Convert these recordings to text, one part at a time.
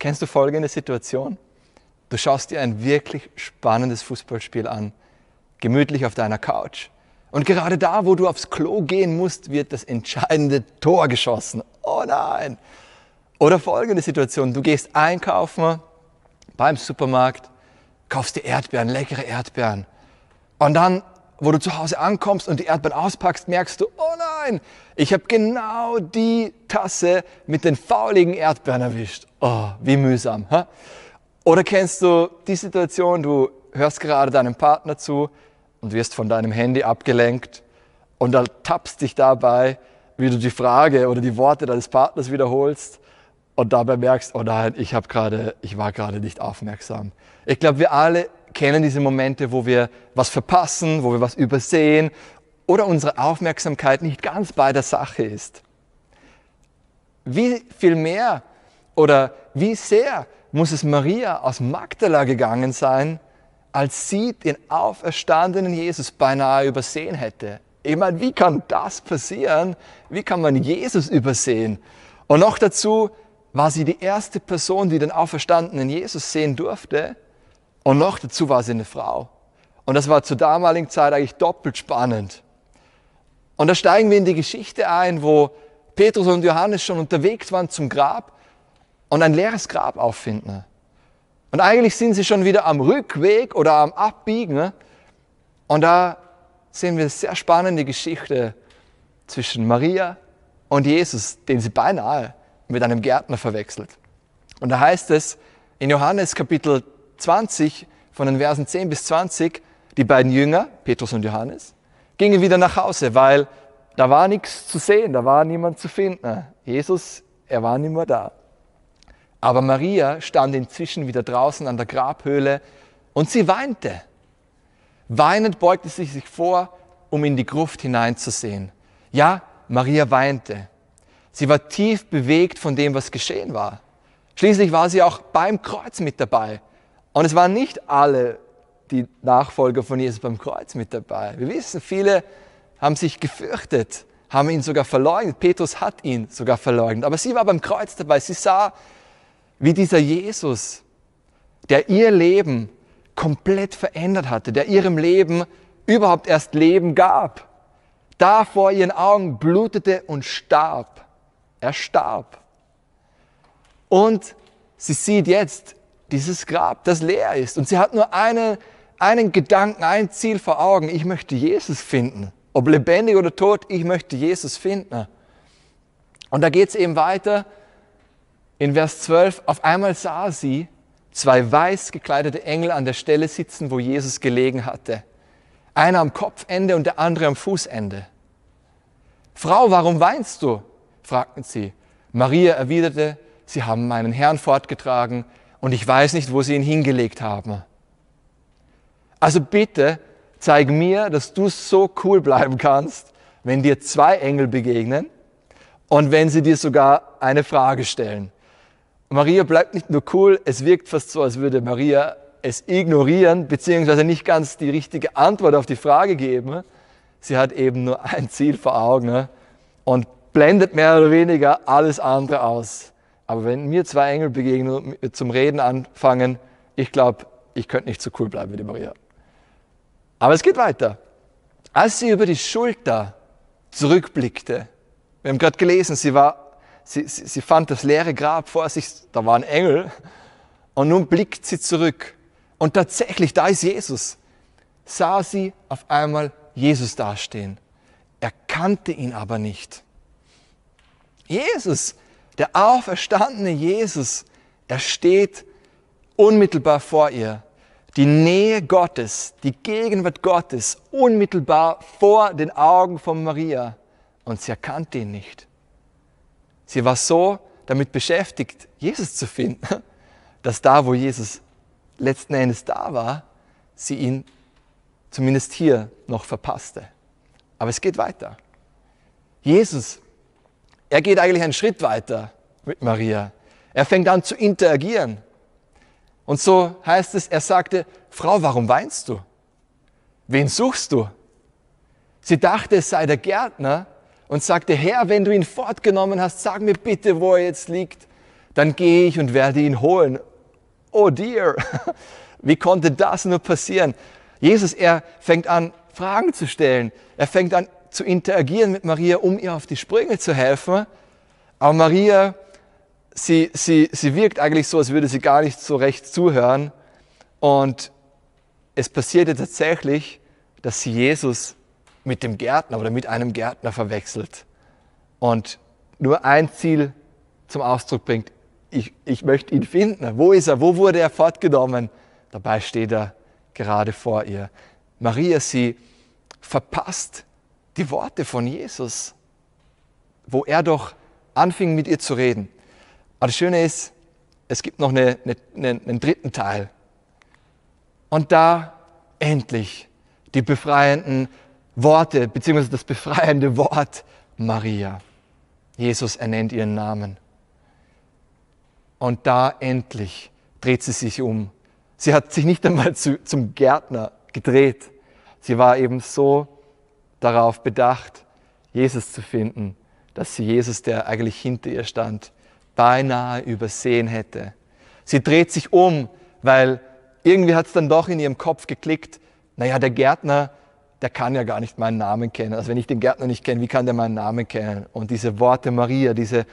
Kennst du folgende Situation? Du schaust dir ein wirklich spannendes Fußballspiel an, gemütlich auf deiner Couch. Und gerade da, wo du aufs Klo gehen musst, wird das entscheidende Tor geschossen. Oh nein! Oder folgende Situation, du gehst einkaufen beim Supermarkt, kaufst dir Erdbeeren, leckere Erdbeeren. Und dann, wo du zu Hause ankommst und die Erdbeeren auspackst, merkst du, oh nein! nein, ich habe genau die Tasse mit den fauligen Erdbeeren erwischt. Oh, wie mühsam. Ha? Oder kennst du die Situation, du hörst gerade deinem Partner zu und wirst von deinem Handy abgelenkt und dann tappst dich dabei, wie du die Frage oder die Worte deines Partners wiederholst und dabei merkst, oh nein, ich habe gerade, ich war gerade nicht aufmerksam. Ich glaube, wir alle kennen diese Momente, wo wir was verpassen, wo wir was übersehen oder unsere Aufmerksamkeit nicht ganz bei der Sache ist. Wie viel mehr oder wie sehr muss es Maria aus Magdala gegangen sein, als sie den auferstandenen Jesus beinahe übersehen hätte. Ich meine, wie kann das passieren? Wie kann man Jesus übersehen? Und noch dazu war sie die erste Person, die den auferstandenen Jesus sehen durfte. Und noch dazu war sie eine Frau. Und das war zur damaligen Zeit eigentlich doppelt spannend. Und da steigen wir in die Geschichte ein, wo Petrus und Johannes schon unterwegs waren zum Grab und ein leeres Grab auffinden. Und eigentlich sind sie schon wieder am Rückweg oder am Abbiegen. Ne? Und da sehen wir eine sehr spannende Geschichte zwischen Maria und Jesus, den sie beinahe mit einem Gärtner verwechselt. Und da heißt es in Johannes Kapitel 20 von den Versen 10 bis 20, die beiden Jünger, Petrus und Johannes, gingen wieder nach Hause, weil da war nichts zu sehen, da war niemand zu finden. Ah, Jesus, er war nicht mehr da. Aber Maria stand inzwischen wieder draußen an der Grabhöhle und sie weinte. Weinend beugte sie sich vor, um in die Gruft hineinzusehen. Ja, Maria weinte. Sie war tief bewegt von dem, was geschehen war. Schließlich war sie auch beim Kreuz mit dabei. Und es waren nicht alle die Nachfolger von Jesus beim Kreuz mit dabei. Wir wissen, viele haben sich gefürchtet, haben ihn sogar verleugnet. Petrus hat ihn sogar verleugnet. Aber sie war beim Kreuz dabei. Sie sah, wie dieser Jesus, der ihr Leben komplett verändert hatte, der ihrem Leben überhaupt erst Leben gab, da vor ihren Augen blutete und starb. Er starb. Und sie sieht jetzt dieses Grab, das leer ist. Und sie hat nur einen einen Gedanken, ein Ziel vor Augen. Ich möchte Jesus finden. Ob lebendig oder tot, ich möchte Jesus finden. Und da geht es eben weiter in Vers 12. Auf einmal sah sie zwei weiß gekleidete Engel an der Stelle sitzen, wo Jesus gelegen hatte. Einer am Kopfende und der andere am Fußende. Frau, warum weinst du? fragten sie. Maria erwiderte, sie haben meinen Herrn fortgetragen und ich weiß nicht, wo sie ihn hingelegt haben. Also bitte zeig mir, dass du so cool bleiben kannst, wenn dir zwei Engel begegnen und wenn sie dir sogar eine Frage stellen. Maria bleibt nicht nur cool, es wirkt fast so, als würde Maria es ignorieren, beziehungsweise nicht ganz die richtige Antwort auf die Frage geben. Sie hat eben nur ein Ziel vor Augen ne? und blendet mehr oder weniger alles andere aus. Aber wenn mir zwei Engel begegnen und zum Reden anfangen, ich glaube, ich könnte nicht so cool bleiben wie die Maria. Aber es geht weiter. Als sie über die Schulter zurückblickte, wir haben gerade gelesen, sie, war, sie, sie, sie fand das leere Grab vor sich, da war ein Engel, und nun blickt sie zurück. Und tatsächlich, da ist Jesus. Sah sie auf einmal Jesus dastehen, Er kannte ihn aber nicht. Jesus, der auferstandene Jesus, er steht unmittelbar vor ihr die Nähe Gottes, die Gegenwart Gottes unmittelbar vor den Augen von Maria und sie erkannte ihn nicht. Sie war so damit beschäftigt, Jesus zu finden, dass da, wo Jesus letzten Endes da war, sie ihn zumindest hier noch verpasste. Aber es geht weiter. Jesus, er geht eigentlich einen Schritt weiter mit Maria. Er fängt an zu interagieren. Und so heißt es, er sagte, Frau, warum weinst du? Wen suchst du? Sie dachte, es sei der Gärtner und sagte, Herr, wenn du ihn fortgenommen hast, sag mir bitte, wo er jetzt liegt. Dann gehe ich und werde ihn holen. Oh dear, wie konnte das nur passieren? Jesus, er fängt an, Fragen zu stellen. Er fängt an zu interagieren mit Maria, um ihr auf die Sprünge zu helfen. Aber Maria sie, sie, sie wirkt eigentlich so, als würde sie gar nicht so recht zuhören. Und es passierte tatsächlich, dass sie Jesus mit dem Gärtner oder mit einem Gärtner verwechselt und nur ein Ziel zum Ausdruck bringt. Ich, ich möchte ihn finden. Wo ist er? Wo wurde er fortgenommen? Dabei steht er gerade vor ihr. Maria, sie verpasst die Worte von Jesus, wo er doch anfing mit ihr zu reden. Aber das Schöne ist, es gibt noch eine, eine, einen dritten Teil. Und da endlich die befreienden Worte, beziehungsweise das befreiende Wort Maria. Jesus ernennt ihren Namen. Und da endlich dreht sie sich um. Sie hat sich nicht einmal zu, zum Gärtner gedreht. Sie war eben so darauf bedacht, Jesus zu finden, dass sie Jesus, der eigentlich hinter ihr stand, beinahe übersehen hätte. Sie dreht sich um, weil irgendwie hat es dann doch in ihrem Kopf geklickt, naja, der Gärtner, der kann ja gar nicht meinen Namen kennen. Also wenn ich den Gärtner nicht kenne, wie kann der meinen Namen kennen? Und diese Worte Maria, diese,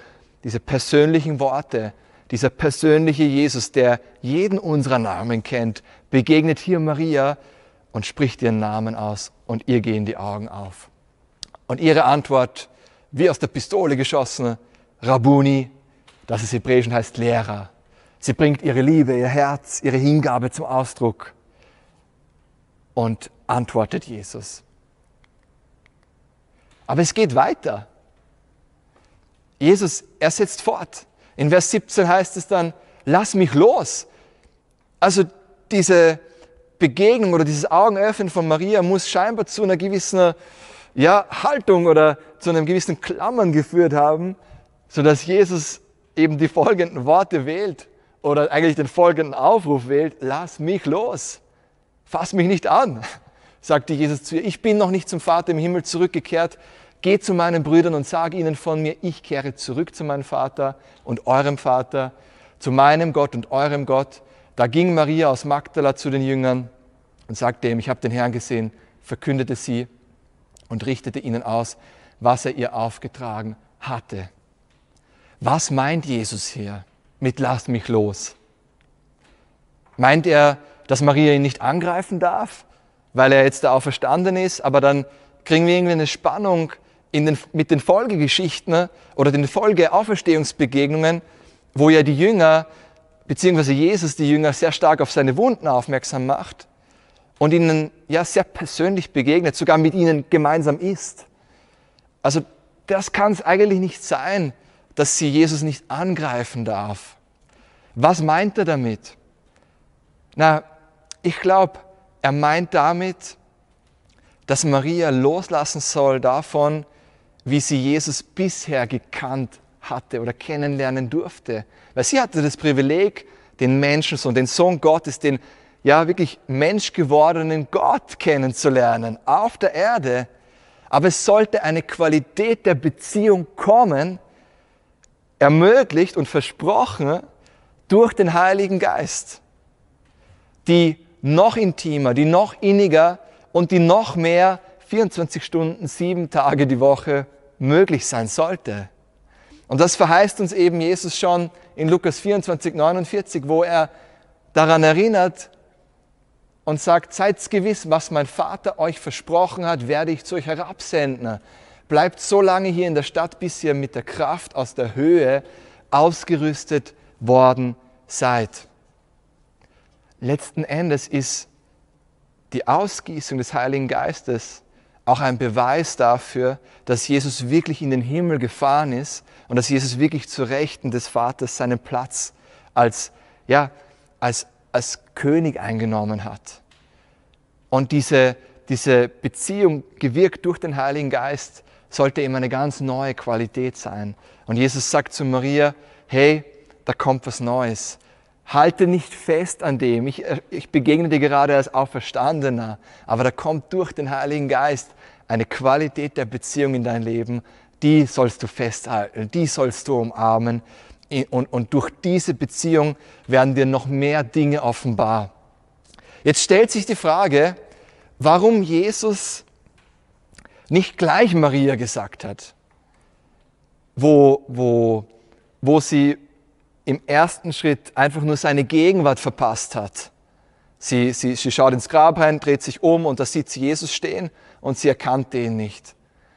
diese persönlichen Worte, dieser persönliche Jesus, der jeden unserer Namen kennt, begegnet hier Maria und spricht ihren Namen aus und ihr gehen die Augen auf. Und ihre Antwort, wie aus der Pistole geschossen, Rabuni, das es Hebräischen heißt Lehrer. Sie bringt ihre Liebe, ihr Herz, ihre Hingabe zum Ausdruck und antwortet Jesus. Aber es geht weiter. Jesus, er setzt fort. In Vers 17 heißt es dann, lass mich los. Also diese Begegnung oder dieses Augenöffnen von Maria muss scheinbar zu einer gewissen ja, Haltung oder zu einem gewissen Klammern geführt haben, sodass Jesus eben die folgenden Worte wählt oder eigentlich den folgenden Aufruf wählt, lass mich los, fass mich nicht an, sagte Jesus zu ihr, ich bin noch nicht zum Vater im Himmel zurückgekehrt, geh zu meinen Brüdern und sag ihnen von mir, ich kehre zurück zu meinem Vater und eurem Vater, zu meinem Gott und eurem Gott. Da ging Maria aus Magdala zu den Jüngern und sagte ihm, ich habe den Herrn gesehen, verkündete sie und richtete ihnen aus, was er ihr aufgetragen hatte. Was meint Jesus hier mit lasst mich los? Meint er, dass Maria ihn nicht angreifen darf, weil er jetzt da auferstanden ist, aber dann kriegen wir irgendwie eine Spannung den, mit den Folgegeschichten ne, oder den Folgeauferstehungsbegegnungen, wo ja die Jünger beziehungsweise Jesus die Jünger sehr stark auf seine Wunden aufmerksam macht und ihnen ja sehr persönlich begegnet, sogar mit ihnen gemeinsam ist. Also das kann es eigentlich nicht sein, dass sie Jesus nicht angreifen darf. Was meint er damit? Na, ich glaube, er meint damit, dass Maria loslassen soll davon, wie sie Jesus bisher gekannt hatte oder kennenlernen durfte. Weil sie hatte das Privileg, den Menschensohn, den Sohn Gottes, den ja wirklich menschgewordenen Gott kennenzulernen auf der Erde. Aber es sollte eine Qualität der Beziehung kommen, ermöglicht und versprochen durch den Heiligen Geist, die noch intimer, die noch inniger und die noch mehr 24 Stunden, sieben Tage die Woche möglich sein sollte. Und das verheißt uns eben Jesus schon in Lukas 24, 49, wo er daran erinnert und sagt, seid's gewiss, was mein Vater euch versprochen hat, werde ich zu euch herabsenden. Bleibt so lange hier in der Stadt, bis ihr mit der Kraft aus der Höhe ausgerüstet worden seid. Letzten Endes ist die Ausgießung des Heiligen Geistes auch ein Beweis dafür, dass Jesus wirklich in den Himmel gefahren ist und dass Jesus wirklich zu Rechten des Vaters seinen Platz als, ja, als, als König eingenommen hat. Und diese, diese Beziehung, gewirkt durch den Heiligen Geist, sollte eben eine ganz neue Qualität sein. Und Jesus sagt zu Maria, hey, da kommt was Neues. Halte nicht fest an dem. Ich, äh, ich begegne dir gerade als Auferstandener, aber da kommt durch den Heiligen Geist eine Qualität der Beziehung in dein Leben, die sollst du festhalten, die sollst du umarmen. Und, und durch diese Beziehung werden dir noch mehr Dinge offenbar. Jetzt stellt sich die Frage, warum Jesus nicht gleich Maria gesagt hat, wo, wo, wo sie im ersten Schritt einfach nur seine Gegenwart verpasst hat. Sie, sie, sie schaut ins Grab rein, dreht sich um und da sieht sie Jesus stehen und sie erkannte ihn nicht.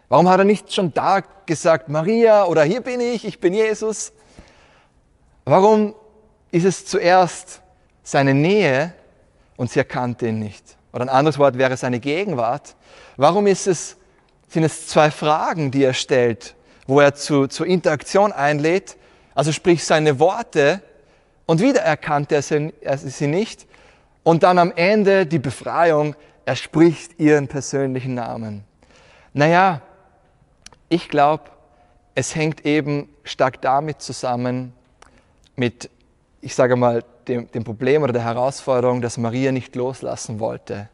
Warum hat er nicht schon da gesagt, Maria oder hier bin ich, ich bin Jesus? Warum ist es zuerst seine Nähe und sie erkannte ihn nicht? Oder ein anderes Wort wäre seine Gegenwart. Warum ist es sind es zwei Fragen, die er stellt, wo er zu, zur Interaktion einlädt. Also sprich seine Worte und wieder erkannte er sie, er sie nicht. Und dann am Ende die Befreiung, er spricht ihren persönlichen Namen. Naja, ich glaube, es hängt eben stark damit zusammen, mit, ich sage mal, dem, dem Problem oder der Herausforderung, dass Maria nicht loslassen wollte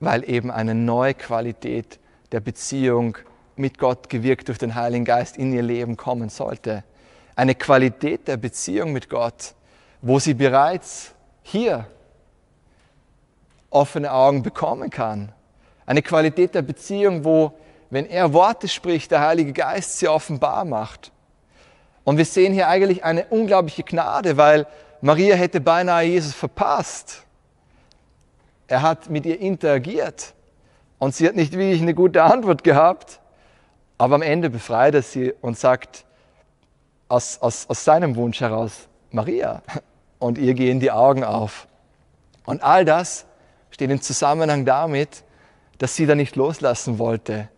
weil eben eine neue Qualität der Beziehung mit Gott gewirkt durch den Heiligen Geist in ihr Leben kommen sollte. Eine Qualität der Beziehung mit Gott, wo sie bereits hier offene Augen bekommen kann. Eine Qualität der Beziehung, wo, wenn er Worte spricht, der Heilige Geist sie offenbar macht. Und wir sehen hier eigentlich eine unglaubliche Gnade, weil Maria hätte beinahe Jesus verpasst. Er hat mit ihr interagiert und sie hat nicht wirklich eine gute Antwort gehabt. Aber am Ende befreit er sie und sagt aus, aus, aus seinem Wunsch heraus, Maria. Und ihr gehen die Augen auf. Und all das steht im Zusammenhang damit, dass sie da nicht loslassen wollte.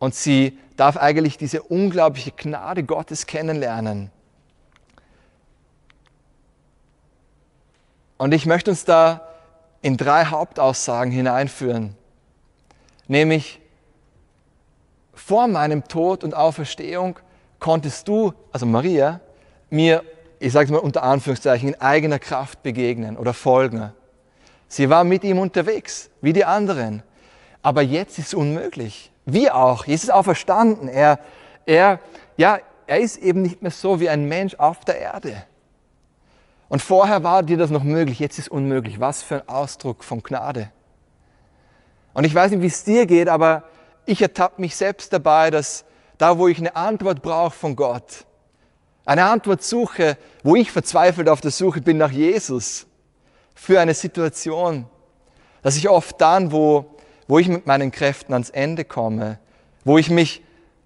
Und sie darf eigentlich diese unglaubliche Gnade Gottes kennenlernen. Und ich möchte uns da in drei Hauptaussagen hineinführen, nämlich vor meinem Tod und Auferstehung konntest du, also Maria, mir, ich sage es mal unter Anführungszeichen, in eigener Kraft begegnen oder folgen. Sie war mit ihm unterwegs, wie die anderen. Aber jetzt ist es unmöglich. Wie auch. Jesus ist auferstanden. Er, er, ja, er ist eben nicht mehr so wie ein Mensch auf der Erde. Und vorher war dir das noch möglich, jetzt ist unmöglich. Was für ein Ausdruck von Gnade. Und ich weiß nicht, wie es dir geht, aber ich ertappe mich selbst dabei, dass da, wo ich eine Antwort brauche von Gott, eine Antwort suche, wo ich verzweifelt auf der Suche bin nach Jesus für eine Situation, dass ich oft dann, wo, wo ich mit meinen Kräften ans Ende komme, wo ich mich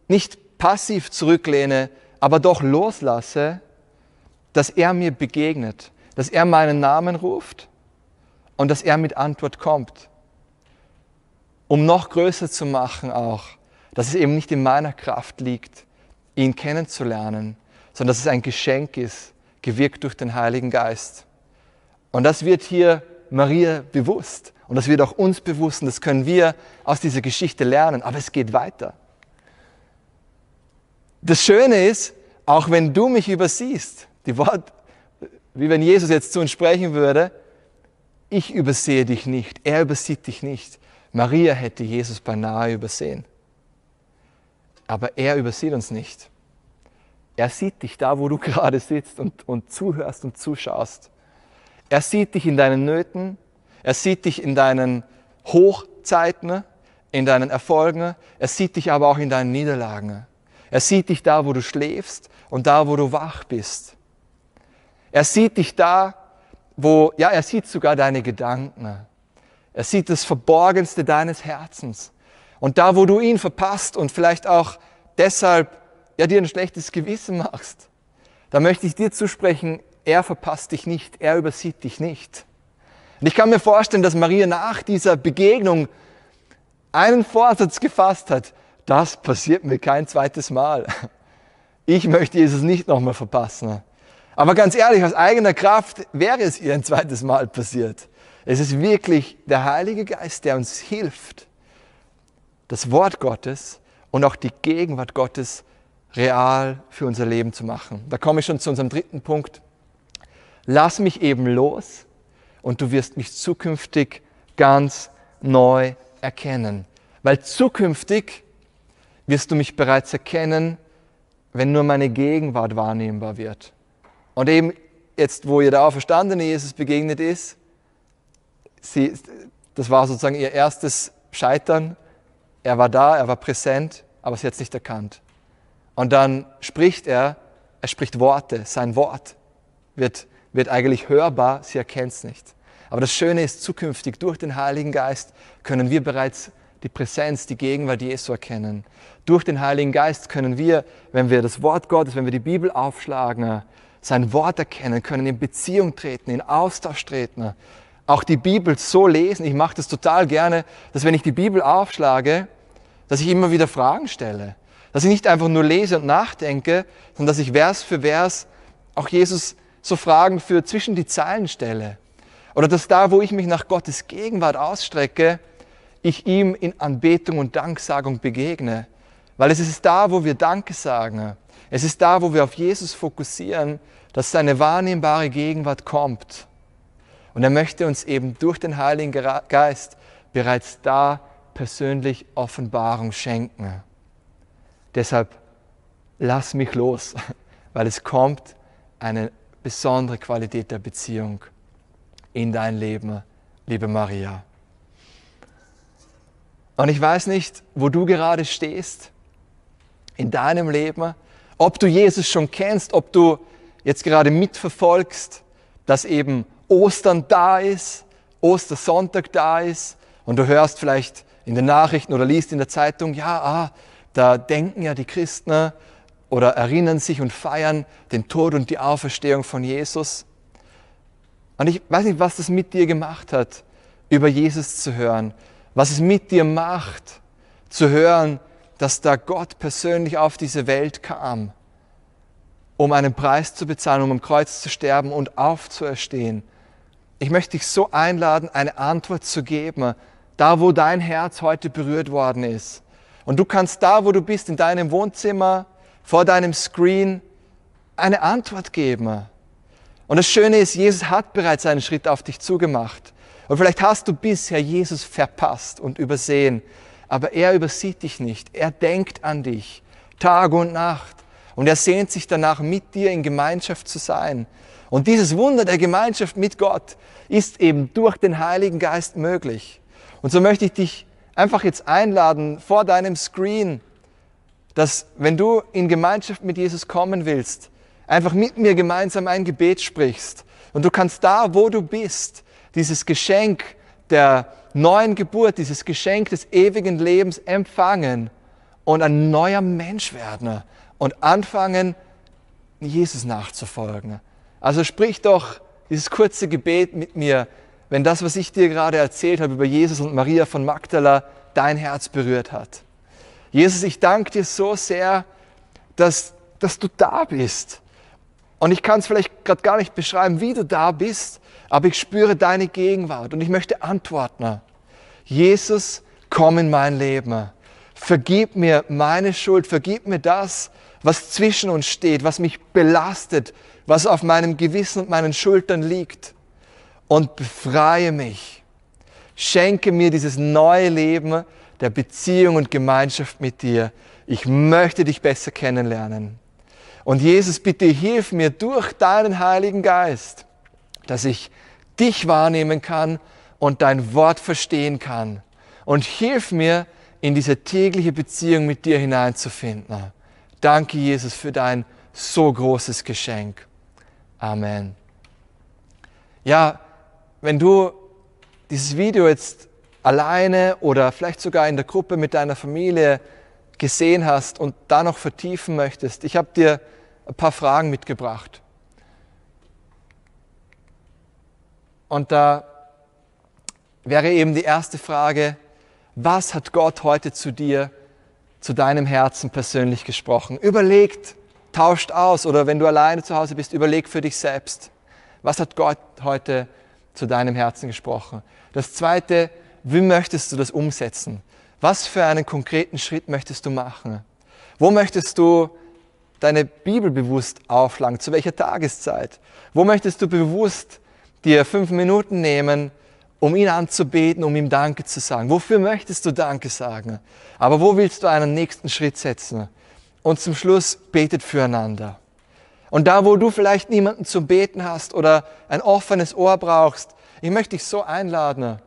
nicht passiv zurücklehne, aber doch loslasse, dass er mir begegnet, dass er meinen Namen ruft und dass er mit Antwort kommt. Um noch größer zu machen auch, dass es eben nicht in meiner Kraft liegt, ihn kennenzulernen, sondern dass es ein Geschenk ist, gewirkt durch den Heiligen Geist. Und das wird hier Maria bewusst und das wird auch uns bewusst und das können wir aus dieser Geschichte lernen, aber es geht weiter. Das Schöne ist, auch wenn du mich übersiehst, die Wort, wie wenn Jesus jetzt zu uns sprechen würde, ich übersehe dich nicht, er übersieht dich nicht. Maria hätte Jesus beinahe übersehen. Aber er übersieht uns nicht. Er sieht dich da, wo du gerade sitzt und, und zuhörst und zuschaust. Er sieht dich in deinen Nöten, er sieht dich in deinen Hochzeiten, in deinen Erfolgen, er sieht dich aber auch in deinen Niederlagen. Er sieht dich da, wo du schläfst und da, wo du wach bist. Er sieht dich da, wo, ja, er sieht sogar deine Gedanken. Er sieht das Verborgenste deines Herzens. Und da, wo du ihn verpasst und vielleicht auch deshalb ja, dir ein schlechtes Gewissen machst, da möchte ich dir zusprechen, er verpasst dich nicht, er übersieht dich nicht. Und ich kann mir vorstellen, dass Maria nach dieser Begegnung einen Vorsatz gefasst hat, das passiert mir kein zweites Mal. Ich möchte Jesus nicht nochmal verpassen. Aber ganz ehrlich, aus eigener Kraft wäre es ihr ein zweites Mal passiert. Es ist wirklich der Heilige Geist, der uns hilft, das Wort Gottes und auch die Gegenwart Gottes real für unser Leben zu machen. Da komme ich schon zu unserem dritten Punkt. Lass mich eben los und du wirst mich zukünftig ganz neu erkennen. Weil zukünftig wirst du mich bereits erkennen, wenn nur meine Gegenwart wahrnehmbar wird. Und eben jetzt, wo ihr der auferstandene Jesus begegnet ist, sie, das war sozusagen ihr erstes Scheitern. Er war da, er war präsent, aber sie hat es nicht erkannt. Und dann spricht er, er spricht Worte, sein Wort wird, wird eigentlich hörbar, sie erkennt es nicht. Aber das Schöne ist, zukünftig durch den Heiligen Geist können wir bereits die Präsenz, die Gegenwart Jesu erkennen. Durch den Heiligen Geist können wir, wenn wir das Wort Gottes, wenn wir die Bibel aufschlagen, sein Wort erkennen, können in Beziehung treten, in Austausch treten, auch die Bibel so lesen. Ich mache das total gerne, dass wenn ich die Bibel aufschlage, dass ich immer wieder Fragen stelle, dass ich nicht einfach nur lese und nachdenke, sondern dass ich Vers für Vers auch Jesus so Fragen für zwischen die Zeilen stelle. Oder dass da, wo ich mich nach Gottes Gegenwart ausstrecke, ich ihm in Anbetung und Danksagung begegne. Weil es ist da, wo wir Danke sagen. Es ist da, wo wir auf Jesus fokussieren, dass seine wahrnehmbare Gegenwart kommt. Und er möchte uns eben durch den Heiligen Geist bereits da persönlich Offenbarung schenken. Deshalb lass mich los, weil es kommt eine besondere Qualität der Beziehung in dein Leben, liebe Maria. Und ich weiß nicht, wo du gerade stehst, in deinem Leben, ob du Jesus schon kennst, ob du jetzt gerade mitverfolgst, dass eben Ostern da ist, Ostersonntag da ist und du hörst vielleicht in den Nachrichten oder liest in der Zeitung, ja, ah, da denken ja die Christen ne, oder erinnern sich und feiern den Tod und die Auferstehung von Jesus. Und ich weiß nicht, was das mit dir gemacht hat, über Jesus zu hören, was es mit dir macht, zu hören, dass da Gott persönlich auf diese Welt kam, um einen Preis zu bezahlen, um am Kreuz zu sterben und aufzuerstehen. Ich möchte dich so einladen, eine Antwort zu geben, da wo dein Herz heute berührt worden ist. Und du kannst da, wo du bist, in deinem Wohnzimmer, vor deinem Screen, eine Antwort geben. Und das Schöne ist, Jesus hat bereits einen Schritt auf dich zugemacht. Und vielleicht hast du bisher Jesus verpasst und übersehen aber er übersieht dich nicht. Er denkt an dich Tag und Nacht und er sehnt sich danach, mit dir in Gemeinschaft zu sein. Und dieses Wunder der Gemeinschaft mit Gott ist eben durch den Heiligen Geist möglich. Und so möchte ich dich einfach jetzt einladen vor deinem Screen, dass wenn du in Gemeinschaft mit Jesus kommen willst, einfach mit mir gemeinsam ein Gebet sprichst. Und du kannst da, wo du bist, dieses Geschenk der, neuen Geburt, dieses Geschenk des ewigen Lebens empfangen und ein neuer Mensch werden und anfangen, Jesus nachzufolgen. Also sprich doch dieses kurze Gebet mit mir, wenn das, was ich dir gerade erzählt habe über Jesus und Maria von Magdala, dein Herz berührt hat. Jesus, ich danke dir so sehr, dass, dass du da bist. Und ich kann es vielleicht gerade gar nicht beschreiben, wie du da bist, aber ich spüre deine Gegenwart und ich möchte antworten. Jesus, komm in mein Leben. Vergib mir meine Schuld, vergib mir das, was zwischen uns steht, was mich belastet, was auf meinem Gewissen und meinen Schultern liegt. Und befreie mich. Schenke mir dieses neue Leben der Beziehung und Gemeinschaft mit dir. Ich möchte dich besser kennenlernen. Und Jesus, bitte hilf mir durch deinen Heiligen Geist dass ich dich wahrnehmen kann und dein Wort verstehen kann. Und hilf mir, in diese tägliche Beziehung mit dir hineinzufinden. Danke, Jesus, für dein so großes Geschenk. Amen. Ja, wenn du dieses Video jetzt alleine oder vielleicht sogar in der Gruppe mit deiner Familie gesehen hast und da noch vertiefen möchtest, ich habe dir ein paar Fragen mitgebracht. Und da wäre eben die erste Frage, was hat Gott heute zu dir, zu deinem Herzen persönlich gesprochen? Überlegt, tauscht aus oder wenn du alleine zu Hause bist, überleg für dich selbst, was hat Gott heute zu deinem Herzen gesprochen? Das zweite, wie möchtest du das umsetzen? Was für einen konkreten Schritt möchtest du machen? Wo möchtest du deine Bibel bewusst auflangen? Zu welcher Tageszeit? Wo möchtest du bewusst dir fünf Minuten nehmen, um ihn anzubeten, um ihm Danke zu sagen. Wofür möchtest du Danke sagen? Aber wo willst du einen nächsten Schritt setzen? Und zum Schluss betet füreinander. Und da, wo du vielleicht niemanden zu Beten hast oder ein offenes Ohr brauchst, ich möchte dich so einladen.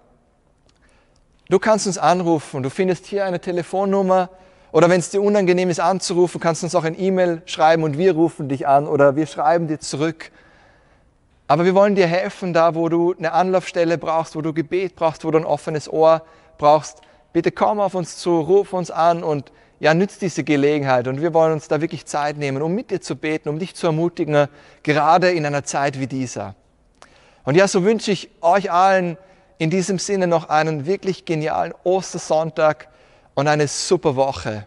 Du kannst uns anrufen. Du findest hier eine Telefonnummer. Oder wenn es dir unangenehm ist, anzurufen, kannst du uns auch ein E-Mail schreiben und wir rufen dich an oder wir schreiben dir zurück. Aber wir wollen dir helfen, da wo du eine Anlaufstelle brauchst, wo du Gebet brauchst, wo du ein offenes Ohr brauchst. Bitte komm auf uns zu, ruf uns an und ja, nützt diese Gelegenheit. Und wir wollen uns da wirklich Zeit nehmen, um mit dir zu beten, um dich zu ermutigen, gerade in einer Zeit wie dieser. Und ja, so wünsche ich euch allen in diesem Sinne noch einen wirklich genialen Ostersonntag und eine super Woche.